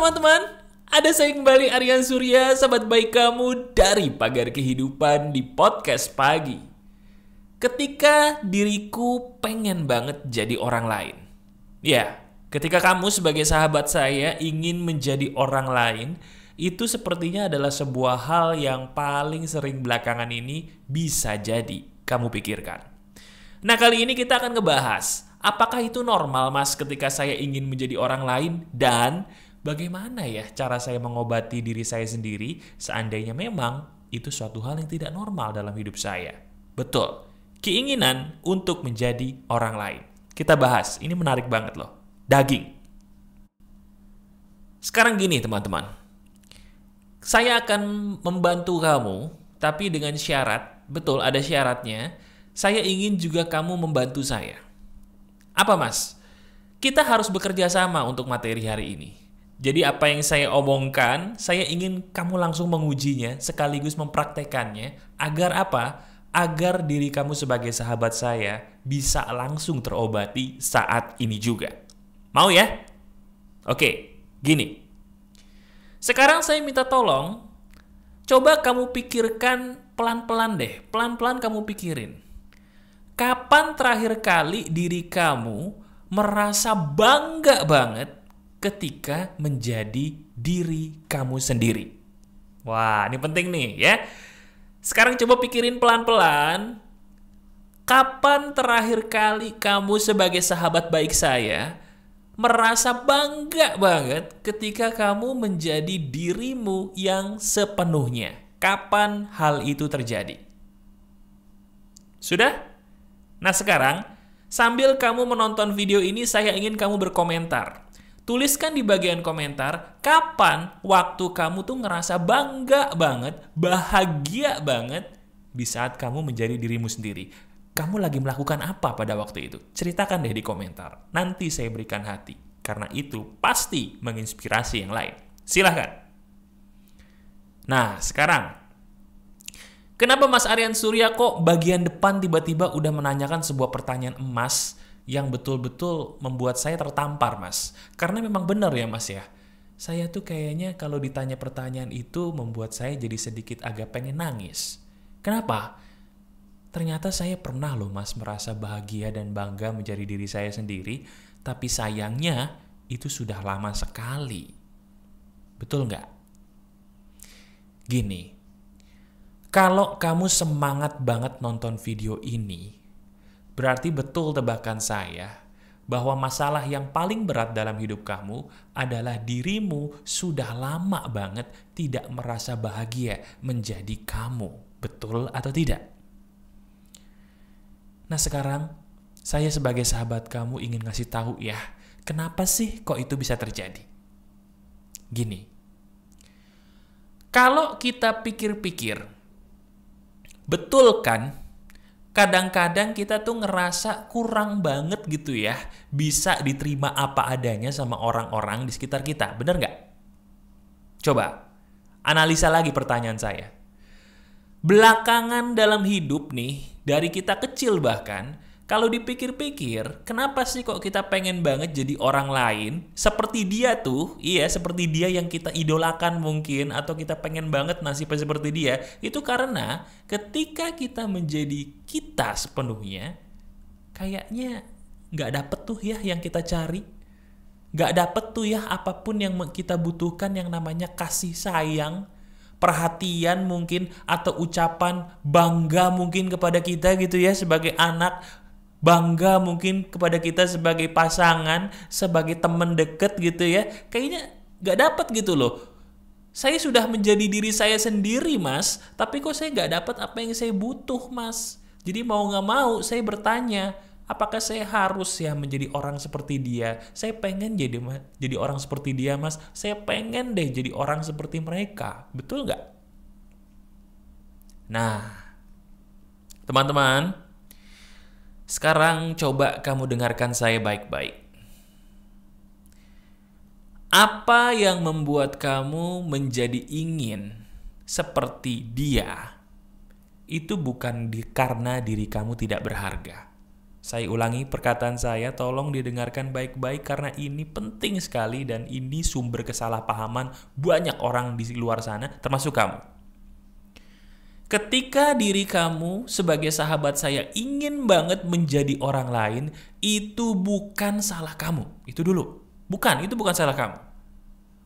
teman-teman. Ada saya kembali Aryan Surya, sahabat baik kamu dari Pagar Kehidupan di podcast pagi. Ketika diriku pengen banget jadi orang lain. Ya, ketika kamu sebagai sahabat saya ingin menjadi orang lain, itu sepertinya adalah sebuah hal yang paling sering belakangan ini bisa jadi kamu pikirkan. Nah, kali ini kita akan ngebahas apakah itu normal Mas ketika saya ingin menjadi orang lain dan bagaimana ya cara saya mengobati diri saya sendiri seandainya memang itu suatu hal yang tidak normal dalam hidup saya. Betul, keinginan untuk menjadi orang lain. Kita bahas, ini menarik banget loh. Daging. Sekarang gini teman-teman. Saya akan membantu kamu, tapi dengan syarat, betul ada syaratnya, saya ingin juga kamu membantu saya. Apa mas? Kita harus bekerja sama untuk materi hari ini. Jadi apa yang saya omongkan, saya ingin kamu langsung mengujinya sekaligus mempraktekannya agar apa? Agar diri kamu sebagai sahabat saya bisa langsung terobati saat ini juga. Mau ya? Oke, gini. Sekarang saya minta tolong coba kamu pikirkan pelan-pelan deh, pelan-pelan kamu pikirin. Kapan terakhir kali diri kamu merasa bangga banget ketika menjadi diri kamu sendiri. Wah, ini penting nih ya. Sekarang coba pikirin pelan-pelan. Kapan terakhir kali kamu sebagai sahabat baik saya merasa bangga banget ketika kamu menjadi dirimu yang sepenuhnya? Kapan hal itu terjadi? Sudah? Nah, sekarang sambil kamu menonton video ini saya ingin kamu berkomentar. Tuliskan di bagian komentar kapan waktu kamu tuh ngerasa bangga banget, bahagia banget di saat kamu menjadi dirimu sendiri. Kamu lagi melakukan apa pada waktu itu? Ceritakan deh di komentar. Nanti saya berikan hati. Karena itu pasti menginspirasi yang lain. Silahkan. Nah, sekarang Kenapa Mas Aryan Surya kok bagian depan tiba-tiba udah menanyakan sebuah pertanyaan emas yang betul-betul membuat saya tertampar, Mas. Karena memang benar ya, Mas ya. Saya tuh kayaknya kalau ditanya pertanyaan itu membuat saya jadi sedikit agak pengen nangis. Kenapa? Ternyata saya pernah loh mas merasa bahagia dan bangga menjadi diri saya sendiri, tapi sayangnya itu sudah lama sekali. Betul nggak? Gini, kalau kamu semangat banget nonton video ini, Berarti betul tebakan saya bahwa masalah yang paling berat dalam hidup kamu adalah dirimu sudah lama banget tidak merasa bahagia menjadi kamu. Betul atau tidak? Nah, sekarang saya sebagai sahabat kamu ingin ngasih tahu ya, kenapa sih kok itu bisa terjadi? Gini. Kalau kita pikir-pikir, betul kan kadang-kadang kita tuh ngerasa kurang banget gitu ya bisa diterima apa adanya sama orang-orang di sekitar kita. Bener nggak? Coba analisa lagi pertanyaan saya. Belakangan dalam hidup nih, dari kita kecil bahkan, kalau dipikir-pikir, kenapa sih kok kita pengen banget jadi orang lain? Seperti dia tuh, iya seperti dia yang kita idolakan mungkin, atau kita pengen banget nasibnya seperti dia. Itu karena ketika kita menjadi kita sepenuhnya, kayaknya nggak dapet tuh ya yang kita cari. Nggak dapet tuh ya apapun yang kita butuhkan yang namanya kasih sayang, perhatian mungkin, atau ucapan bangga mungkin kepada kita gitu ya sebagai anak bangga mungkin kepada kita sebagai pasangan, sebagai teman deket gitu ya. Kayaknya gak dapat gitu loh. Saya sudah menjadi diri saya sendiri mas, tapi kok saya gak dapat apa yang saya butuh mas. Jadi mau gak mau saya bertanya, apakah saya harus ya menjadi orang seperti dia? Saya pengen jadi jadi orang seperti dia mas. Saya pengen deh jadi orang seperti mereka, betul gak? Nah, teman-teman, sekarang coba kamu dengarkan saya baik-baik. Apa yang membuat kamu menjadi ingin seperti dia? Itu bukan di, karena diri kamu tidak berharga. Saya ulangi perkataan saya, tolong didengarkan baik-baik karena ini penting sekali dan ini sumber kesalahpahaman banyak orang di luar sana termasuk kamu. Ketika diri kamu sebagai sahabat saya ingin banget menjadi orang lain, itu bukan salah kamu. Itu dulu. Bukan, itu bukan salah kamu.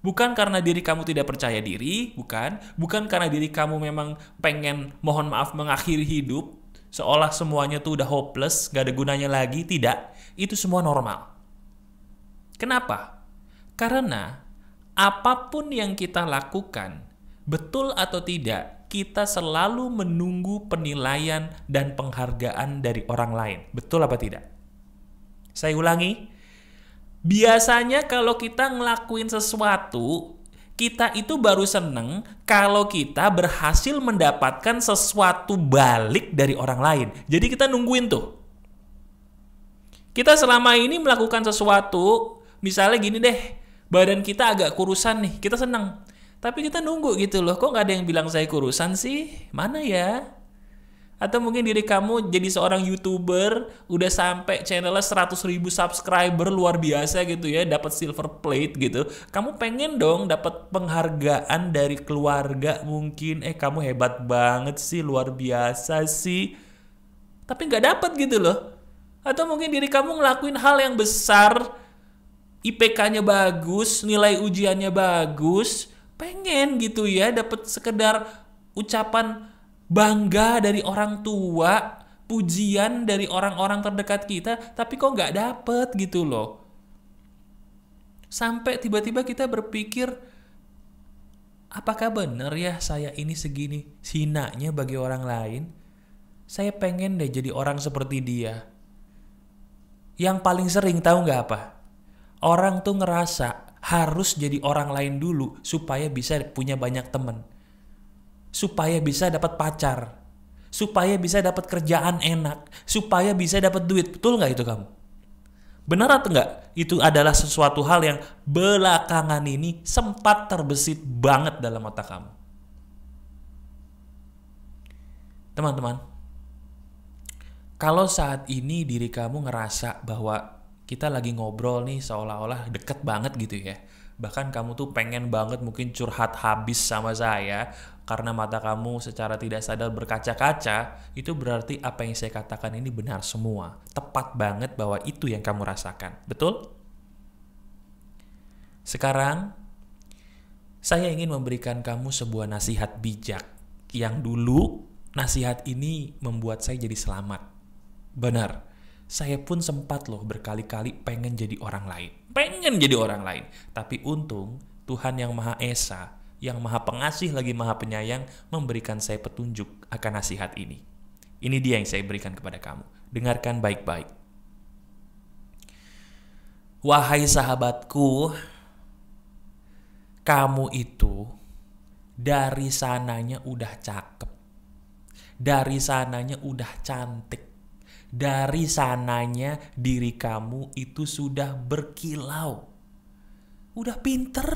Bukan karena diri kamu tidak percaya diri, bukan. Bukan karena diri kamu memang pengen mohon maaf mengakhiri hidup, seolah semuanya tuh udah hopeless, gak ada gunanya lagi, tidak. Itu semua normal. Kenapa? Karena apapun yang kita lakukan, betul atau tidak, kita selalu menunggu penilaian dan penghargaan dari orang lain. Betul apa tidak? Saya ulangi, biasanya kalau kita ngelakuin sesuatu, kita itu baru seneng kalau kita berhasil mendapatkan sesuatu balik dari orang lain. Jadi kita nungguin tuh. Kita selama ini melakukan sesuatu, misalnya gini deh, badan kita agak kurusan nih, kita seneng. Tapi kita nunggu gitu loh, kok nggak ada yang bilang saya kurusan sih? Mana ya? Atau mungkin diri kamu jadi seorang youtuber, udah sampai channelnya 100 ribu subscriber luar biasa gitu ya, dapat silver plate gitu. Kamu pengen dong dapat penghargaan dari keluarga mungkin, eh kamu hebat banget sih, luar biasa sih. Tapi nggak dapat gitu loh. Atau mungkin diri kamu ngelakuin hal yang besar, IPK-nya bagus, nilai ujiannya bagus, pengen gitu ya dapat sekedar ucapan bangga dari orang tua pujian dari orang-orang terdekat kita tapi kok nggak dapet gitu loh sampai tiba-tiba kita berpikir apakah benar ya saya ini segini sinanya bagi orang lain saya pengen deh jadi orang seperti dia yang paling sering tahu nggak apa? Orang tuh ngerasa harus jadi orang lain dulu supaya bisa punya banyak temen supaya bisa dapat pacar supaya bisa dapat kerjaan enak supaya bisa dapat duit betul nggak itu kamu benar atau enggak itu adalah sesuatu hal yang belakangan ini sempat terbesit banget dalam otak kamu teman-teman kalau saat ini diri kamu ngerasa bahwa kita lagi ngobrol nih seolah-olah deket banget gitu ya. Bahkan kamu tuh pengen banget mungkin curhat habis sama saya karena mata kamu secara tidak sadar berkaca-kaca, itu berarti apa yang saya katakan ini benar semua. Tepat banget bahwa itu yang kamu rasakan. Betul? Sekarang saya ingin memberikan kamu sebuah nasihat bijak yang dulu nasihat ini membuat saya jadi selamat. Benar saya pun sempat loh berkali-kali pengen jadi orang lain. Pengen jadi orang lain. Tapi untung Tuhan yang Maha Esa, yang Maha Pengasih lagi Maha Penyayang memberikan saya petunjuk akan nasihat ini. Ini dia yang saya berikan kepada kamu. Dengarkan baik-baik. Wahai sahabatku, kamu itu dari sananya udah cakep. Dari sananya udah cantik dari sananya diri kamu itu sudah berkilau. Udah pinter.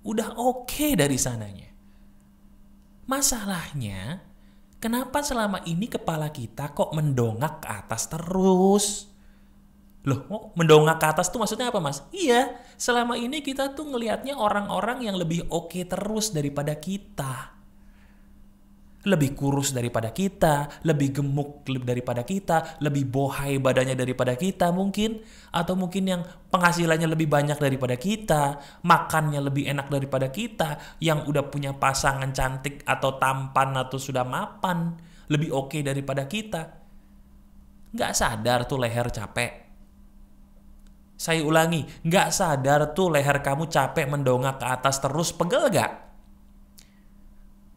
Udah oke okay dari sananya. Masalahnya, kenapa selama ini kepala kita kok mendongak ke atas terus? Loh, oh, mendongak ke atas tuh maksudnya apa, Mas? Iya, selama ini kita tuh ngelihatnya orang-orang yang lebih oke okay terus daripada kita lebih kurus daripada kita, lebih gemuk daripada kita, lebih bohai badannya daripada kita mungkin, atau mungkin yang penghasilannya lebih banyak daripada kita, makannya lebih enak daripada kita, yang udah punya pasangan cantik atau tampan atau sudah mapan, lebih oke okay daripada kita. Nggak sadar tuh leher capek. Saya ulangi, nggak sadar tuh leher kamu capek mendongak ke atas terus pegel gak?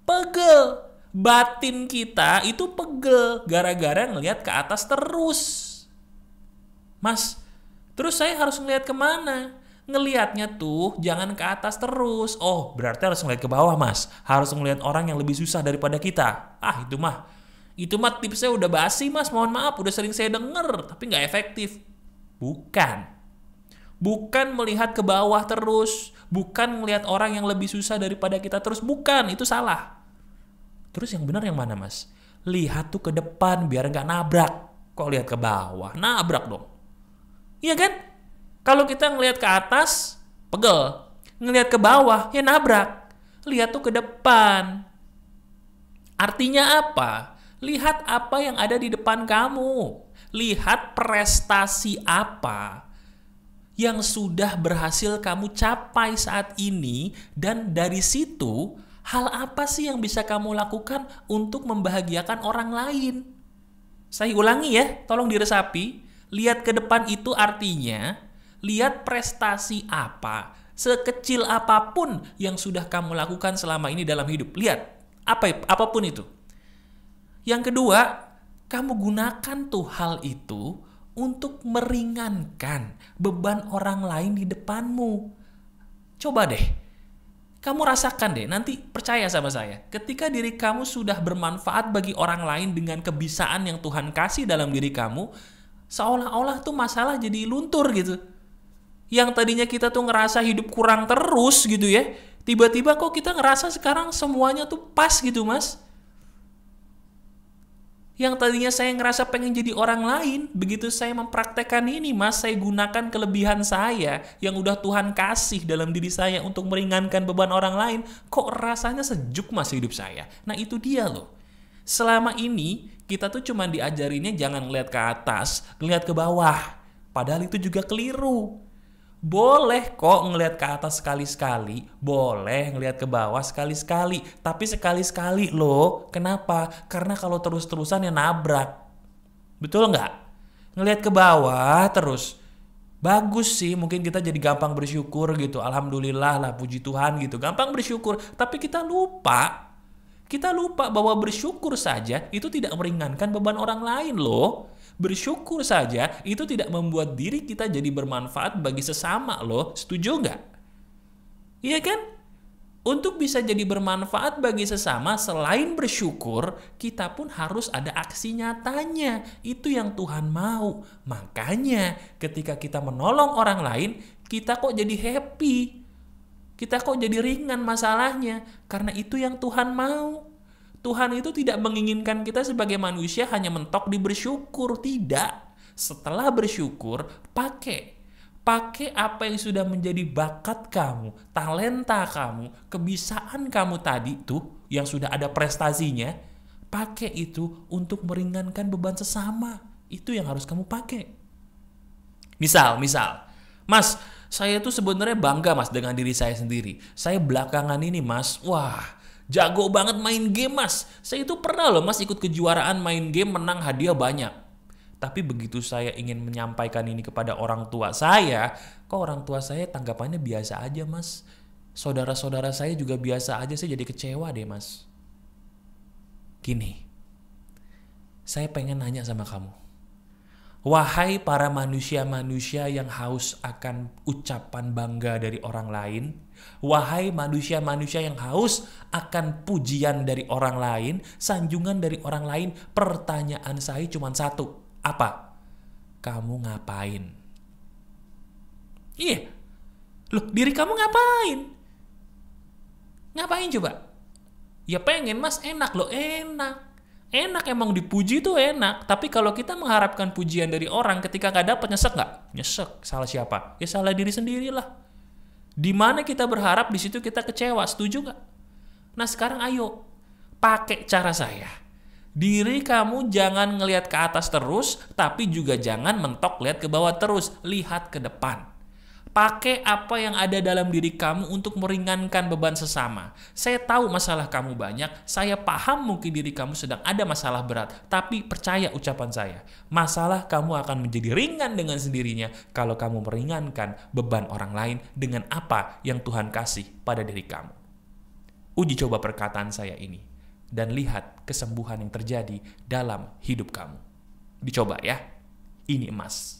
Pegel! batin kita itu pegel gara-gara ngelihat ke atas terus. Mas, terus saya harus ngelihat kemana? Ngelihatnya tuh jangan ke atas terus. Oh, berarti harus ngelihat ke bawah, Mas. Harus ngelihat orang yang lebih susah daripada kita. Ah, itu mah. Itu mah tipsnya udah basi, Mas. Mohon maaf, udah sering saya denger, tapi nggak efektif. Bukan. Bukan melihat ke bawah terus. Bukan melihat orang yang lebih susah daripada kita terus. Bukan, itu salah Terus yang benar yang mana mas? Lihat tuh ke depan biar nggak nabrak. Kok lihat ke bawah? Nabrak dong. Iya kan? Kalau kita ngelihat ke atas, pegel. Ngelihat ke bawah, ya nabrak. Lihat tuh ke depan. Artinya apa? Lihat apa yang ada di depan kamu. Lihat prestasi apa yang sudah berhasil kamu capai saat ini dan dari situ Hal apa sih yang bisa kamu lakukan untuk membahagiakan orang lain? Saya ulangi ya, tolong diresapi. Lihat ke depan itu artinya lihat prestasi apa, sekecil apapun yang sudah kamu lakukan selama ini dalam hidup. Lihat apa apapun itu. Yang kedua, kamu gunakan tuh hal itu untuk meringankan beban orang lain di depanmu. Coba deh, kamu rasakan deh, nanti percaya sama saya. Ketika diri kamu sudah bermanfaat bagi orang lain dengan kebisaan yang Tuhan kasih dalam diri kamu, seolah-olah tuh masalah jadi luntur gitu. Yang tadinya kita tuh ngerasa hidup kurang terus gitu ya, tiba-tiba kok kita ngerasa sekarang semuanya tuh pas gitu mas yang tadinya saya ngerasa pengen jadi orang lain, begitu saya mempraktekkan ini, mas saya gunakan kelebihan saya yang udah Tuhan kasih dalam diri saya untuk meringankan beban orang lain, kok rasanya sejuk mas hidup saya. Nah itu dia loh. Selama ini kita tuh cuma diajarinnya jangan lihat ke atas, lihat ke bawah. Padahal itu juga keliru boleh kok ngelihat ke atas sekali-sekali, boleh ngelihat ke bawah sekali-sekali, tapi sekali-sekali loh. Kenapa? Karena kalau terus-terusan ya nabrak. Betul nggak? Ngelihat ke bawah terus. Bagus sih, mungkin kita jadi gampang bersyukur gitu. Alhamdulillah lah, puji Tuhan gitu. Gampang bersyukur, tapi kita lupa. Kita lupa bahwa bersyukur saja itu tidak meringankan beban orang lain loh. Bersyukur saja itu tidak membuat diri kita jadi bermanfaat bagi sesama loh. Setuju nggak? Iya kan? Untuk bisa jadi bermanfaat bagi sesama, selain bersyukur, kita pun harus ada aksi nyatanya. Itu yang Tuhan mau. Makanya, ketika kita menolong orang lain, kita kok jadi happy. Kita kok jadi ringan masalahnya, karena itu yang Tuhan mau. Tuhan itu tidak menginginkan kita sebagai manusia hanya mentok di bersyukur, tidak. Setelah bersyukur, pakai pakai apa yang sudah menjadi bakat kamu, talenta kamu, kebisaan kamu tadi tuh yang sudah ada prestasinya, pakai itu untuk meringankan beban sesama. Itu yang harus kamu pakai. Misal, misal, Mas, saya tuh sebenarnya bangga Mas dengan diri saya sendiri. Saya belakangan ini Mas, wah Jago banget main game mas. Saya itu pernah loh mas ikut kejuaraan main game menang hadiah banyak. Tapi begitu saya ingin menyampaikan ini kepada orang tua saya, kok orang tua saya tanggapannya biasa aja mas. Saudara-saudara saya juga biasa aja, saya jadi kecewa deh mas. Gini, saya pengen nanya sama kamu. Wahai para manusia-manusia yang haus akan ucapan bangga dari orang lain, Wahai manusia-manusia yang haus akan pujian dari orang lain, sanjungan dari orang lain, pertanyaan saya cuma satu. Apa? Kamu ngapain? Iya. Loh, diri kamu ngapain? Ngapain coba? Ya pengen mas, enak loh, enak enak emang dipuji tuh enak tapi kalau kita mengharapkan pujian dari orang ketika gak dapat nyesek gak? nyesek salah siapa ya salah diri sendirilah di mana kita berharap di situ kita kecewa, setuju nggak? Nah sekarang ayo pakai cara saya. Diri kamu jangan ngelihat ke atas terus, tapi juga jangan mentok lihat ke bawah terus, lihat ke depan. Pakai apa yang ada dalam diri kamu untuk meringankan beban sesama. Saya tahu masalah kamu banyak, saya paham mungkin diri kamu sedang ada masalah berat, tapi percaya ucapan saya, masalah kamu akan menjadi ringan dengan sendirinya kalau kamu meringankan beban orang lain dengan apa yang Tuhan kasih pada diri kamu. Uji coba perkataan saya ini dan lihat kesembuhan yang terjadi dalam hidup kamu. Dicoba ya. Ini emas.